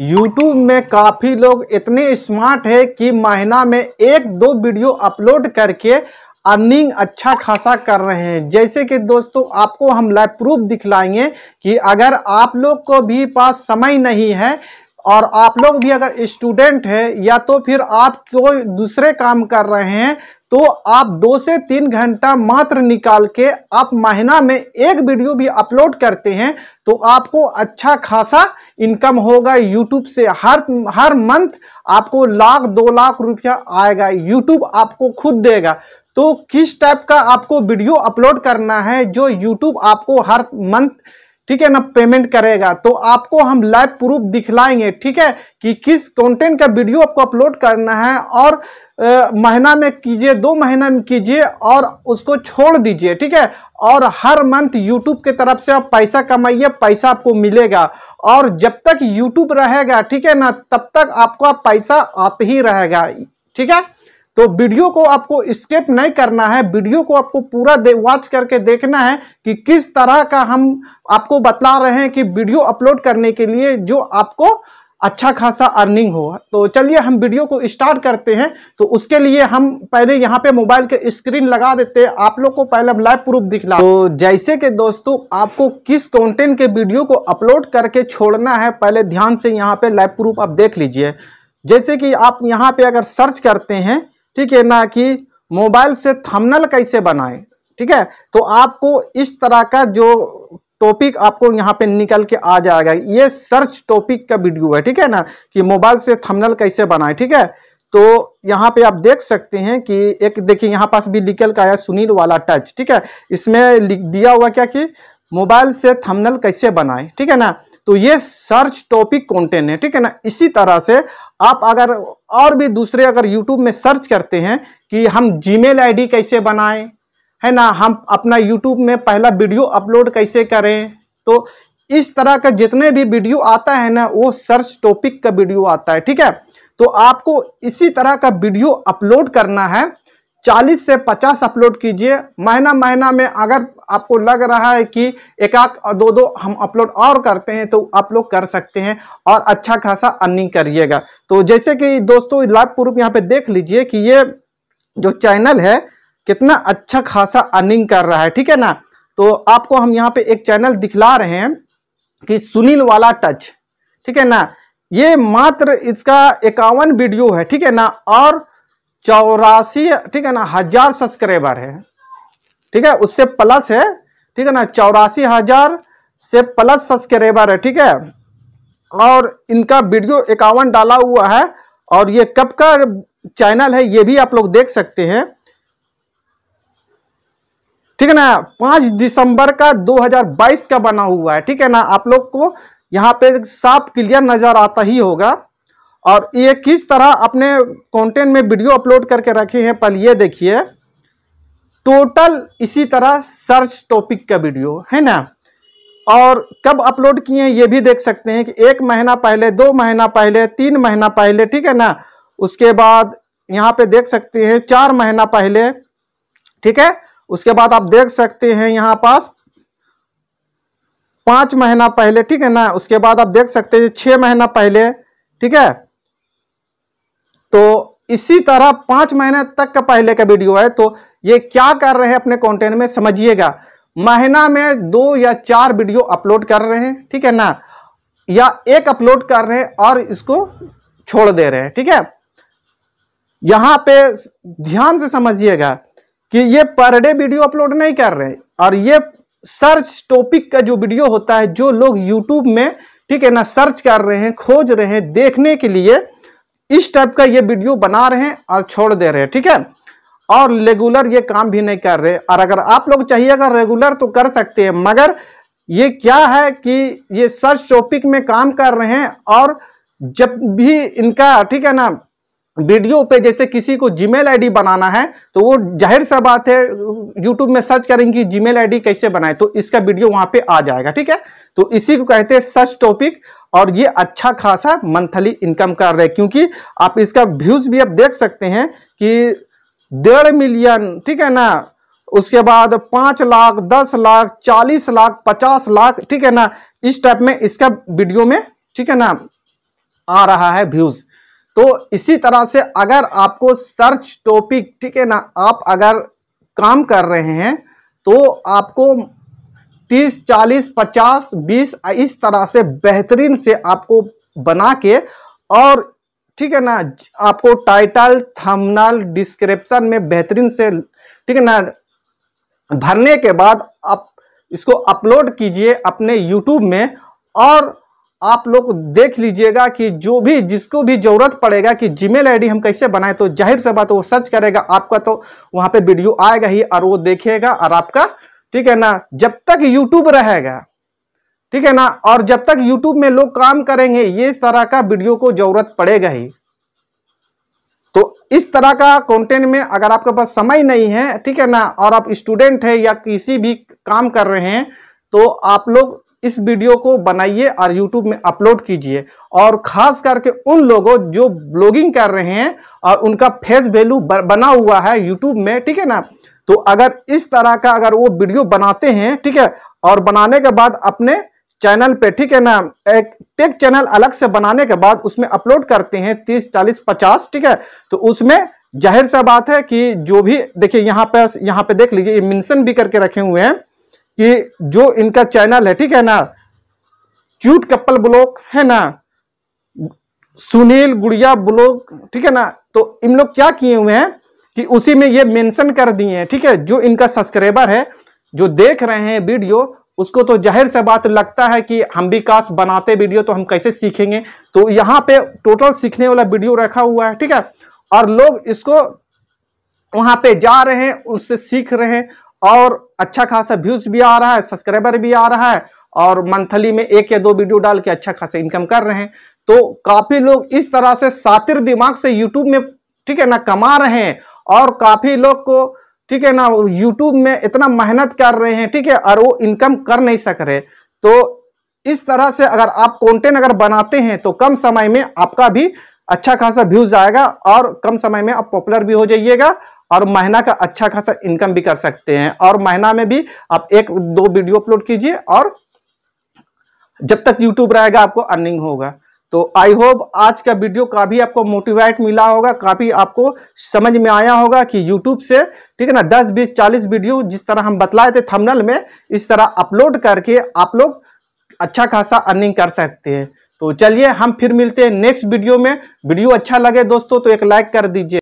YouTube में काफ़ी लोग इतने स्मार्ट है कि महीना में एक दो वीडियो अपलोड करके अर्निंग अच्छा खासा कर रहे हैं जैसे कि दोस्तों आपको हम लाइव प्रूफ दिखलाएंगे कि अगर आप लोग को भी पास समय नहीं है और आप लोग भी अगर स्टूडेंट है या तो फिर आप कोई दूसरे काम कर रहे हैं तो आप दो से तीन घंटा मात्र निकाल के आप महीना में एक वीडियो भी अपलोड करते हैं तो आपको अच्छा खासा इनकम होगा यूट्यूब से हर हर मंथ आपको लाख दो लाख रुपया आएगा यूट्यूब आपको खुद देगा तो किस टाइप का आपको वीडियो अपलोड करना है जो यूट्यूब आपको हर मंथ ठीक है ना पेमेंट करेगा तो आपको हम लाइव प्रूफ दिखलाएंगे ठीक है कि किस कंटेंट का वीडियो आपको अपलोड करना है और महीना में कीजिए दो महीना में कीजिए और उसको छोड़ दीजिए ठीक है और हर मंथ यूट्यूब के तरफ से आप पैसा कमाइए पैसा आपको मिलेगा और जब तक यूट्यूब रहेगा ठीक है ना तब तक आपको पैसा आते ही रहेगा ठीक है तो वीडियो को आपको स्केप नहीं करना है वीडियो को आपको पूरा वॉच करके देखना है कि किस तरह का हम आपको बता रहे हैं कि वीडियो अपलोड करने के लिए जो आपको अच्छा खासा अर्निंग हो तो चलिए हम वीडियो को स्टार्ट करते हैं तो उसके लिए हम पहले यहाँ पे मोबाइल के स्क्रीन लगा देते हैं आप लोग को पहले हम लाइव प्रूफ दिखला तो जैसे कि दोस्तों आपको किस कंटेंट के वीडियो को अपलोड करके छोड़ना है पहले ध्यान से यहाँ पे लाइव प्रूफ आप देख लीजिए जैसे कि आप यहाँ पे अगर सर्च करते हैं ठीक है ना कि मोबाइल से थंबनेल कैसे बनाएं ठीक है तो आपको इस तरह का जो टॉपिक आपको यहाँ पे निकल के आ जाएगा ये सर्च टॉपिक का वीडियो है ठीक है ना कि मोबाइल से थंबनेल कैसे बनाए ठीक है तो यहाँ पे आप देख सकते हैं कि एक देखिए यहाँ पास भी निकल का आया सुनील वाला टच ठीक है इसमें दिया हुआ क्या कि मोबाइल से थंबनेल कैसे बनाए ठीक है ना तो ये सर्च टॉपिक कंटेंट है ठीक है ना इसी तरह से आप अगर और भी दूसरे अगर यूट्यूब में सर्च करते हैं कि हम जीमेल आईडी कैसे बनाएं है ना हम अपना यूट्यूब में पहला वीडियो अपलोड कैसे करें तो इस तरह का जितने भी वीडियो आता है ना वो सर्च टॉपिक का वीडियो आता है ठीक है तो आपको इसी तरह का वीडियो अपलोड करना है 40 से 50 अपलोड कीजिए महीना महीना में अगर आपको लग रहा है कि एक और दो दो हम अपलोड और करते हैं तो आप लोग कर सकते हैं और अच्छा खासा अर्निंग करिएगा तो जैसे कि दोस्तों लाइव प्रूफ यहाँ पे देख लीजिए कि ये जो चैनल है कितना अच्छा खासा अर्निंग कर रहा है ठीक है ना तो आपको हम यहाँ पे एक चैनल दिखला रहे हैं कि सुनील वाला टच ठीक है ना ये मात्र इसका इक्यावन वीडियो है ठीक है ना और चौरासी ठीक है ना हजार सब्सक्राइबर है ठीक है उससे प्लस है ठीक है ना चौरासी हजार से प्लस सब्सक्राइबर है ठीक है और इनका वीडियो इक्यावन डाला हुआ है और ये कब का चैनल है ये भी आप लोग देख सकते हैं ठीक है ना पांच दिसंबर का 2022 का बना हुआ है ठीक है ना आप लोग को यहाँ पे साफ क्लियर नजर आता ही होगा और ये किस तरह अपने कंटेंट में वीडियो अपलोड करके रखे हैं पहले ये देखिए टोटल इसी तरह सर्च टॉपिक का वीडियो है ना और कब अपलोड किए हैं ये भी देख सकते हैं कि एक महीना पहले दो महीना पहले तीन महीना पहले ठीक है ना उसके बाद यहाँ पे देख सकते हैं चार महीना पहले ठीक है उसके बाद आप देख सकते हैं यहाँ पास पांच महीना पहले ठीक है ना उसके बाद आप देख सकते हैं छह महीना पहले ठीक है तो इसी तरह पांच महीने तक का पहले का वीडियो है तो ये क्या कर रहे हैं अपने कंटेंट में समझिएगा महीना में दो या चार वीडियो अपलोड कर रहे हैं ठीक है ना या एक अपलोड कर रहे हैं और इसको छोड़ दे रहे हैं ठीक है यहां पे ध्यान से समझिएगा कि ये पर डे वीडियो अपलोड नहीं कर रहे हैं और ये सर्च टॉपिक का जो वीडियो होता है जो लोग यूट्यूब में ठीक है ना सर्च कर रहे हैं खोज रहे हैं देखने के लिए इस टाइप का ये वीडियो बना रहे हैं और छोड़ दे रहे हैं ठीक है और रेगुलर ये काम भी नहीं कर रहे और अगर आप लोग चाहिएगा रेगुलर तो कर सकते हैं मगर ये क्या है कि ये सर्च टॉपिक में काम कर रहे हैं और जब भी इनका ठीक है ना वीडियो पे जैसे किसी को जीमेल आईडी बनाना है तो वो जाहिर सा बात है यूट्यूब में सर्च करेंगे जीमेल आईडी कैसे बनाए तो इसका वीडियो वहां पे आ जाएगा ठीक है तो इसी को कहते हैं सर्च टॉपिक और ये अच्छा खासा मंथली इनकम कर रहे हैं क्योंकि आप इसका व्यूज भी आप देख सकते हैं कि डेढ़ मिलियन ठीक है ना उसके बाद पांच लाख दस लाख चालीस लाख पचास लाख ठीक है ना इस टाइप में इसका वीडियो में ठीक है ना आ रहा है व्यूज तो इसी तरह से अगर आपको सर्च टॉपिक ठीक है ना आप अगर काम कर रहे हैं तो आपको तीस चालीस पचास बीस इस तरह से बेहतरीन से आपको बना के और ठीक है ना आपको टाइटल थंबनेल डिस्क्रिप्शन में बेहतरीन से ठीक है ना भरने के बाद आप इसको अपलोड कीजिए अपने यूट्यूब में और आप लोग देख लीजिएगा कि जो भी जिसको भी ज़रूरत पड़ेगा कि जीमेल आईडी हम कैसे बनाए तो जाहिर सा बात वो सर्च करेगा आपका तो वहाँ पे वीडियो आएगा ही और वो देखेगा और आपका ठीक है ना जब तक यूट्यूब रहेगा ठीक है ना और जब तक यूट्यूब में लोग काम करेंगे ये तरह का वीडियो को जरूरत पड़ेगा ही तो इस तरह का कंटेंट में अगर आपके पास समय नहीं है ठीक है ना और आप स्टूडेंट है या किसी भी काम कर रहे हैं तो आप लोग इस वीडियो को बनाइए और यूट्यूब में अपलोड कीजिए और खास करके उन लोगों जो ब्लॉगिंग कर रहे हैं और उनका फेस वैल्यू बना हुआ है यूट्यूब में ठीक है ना तो अगर इस तरह का अगर वो वीडियो बनाते हैं ठीक है और बनाने के बाद अपने चैनल पे ठीक है ना एक टेक चैनल अलग से बनाने के बाद उसमें अपलोड करते हैं तीस चालीस पचास ठीक है तो उसमें जाहिर सा बात है कि जो भी देखिए यहाँ पे यहाँ पे देख लीजिए ये भी करके रखे हुए हैं कि जो इनका चैनल है ठीक है ना क्यूट कपल ब्लॉक है ना सुनील गुड़िया ब्लॉक ठीक है ना तो इन लोग क्या किए हुए हैं कि उसी में ये मेंशन कर दिए हैं ठीक है जो इनका सब्सक्राइबर है जो देख रहे हैं वीडियो उसको तो जाहिर से बात लगता है कि हम भी काश बनाते वीडियो तो हम कैसे सीखेंगे तो यहाँ पे टोटल सीखने वाला वीडियो रखा हुआ है ठीक है और लोग इसको वहाँ पे जा रहे हैं उससे सीख रहे हैं और अच्छा खासा व्यूज भी आ रहा है सब्सक्राइबर भी आ रहा है और मंथली में एक या दो वीडियो डाल के अच्छा खासा इनकम कर रहे हैं तो काफी लोग इस तरह से सातिर दिमाग से यूट्यूब में ठीक है ना कमा रहे हैं और काफी लोग को ठीक है ना यूट्यूब में इतना मेहनत कर रहे हैं ठीक है और वो इनकम कर नहीं सक रहे तो इस तरह से अगर आप कंटेंट अगर बनाते हैं तो कम समय में आपका भी अच्छा खासा व्यूज आएगा और कम समय में आप पॉपुलर भी हो जाइएगा और महीना का अच्छा खासा इनकम भी कर सकते हैं और महीना में भी आप एक दो वीडियो अपलोड कीजिए और जब तक यूट्यूब रहेगा आपको अर्निंग होगा तो आई होप आज का वीडियो काफ़ी आपको मोटिवेट मिला होगा काफ़ी आपको समझ में आया होगा कि यूट्यूब से ठीक है ना 10 20 40 वीडियो जिस तरह हम बतलाए थे थंबनेल में इस तरह अपलोड करके आप लोग अच्छा खासा अर्निंग कर सकते हैं तो चलिए हम फिर मिलते हैं नेक्स्ट वीडियो में वीडियो अच्छा लगे दोस्तों तो एक लाइक कर दीजिए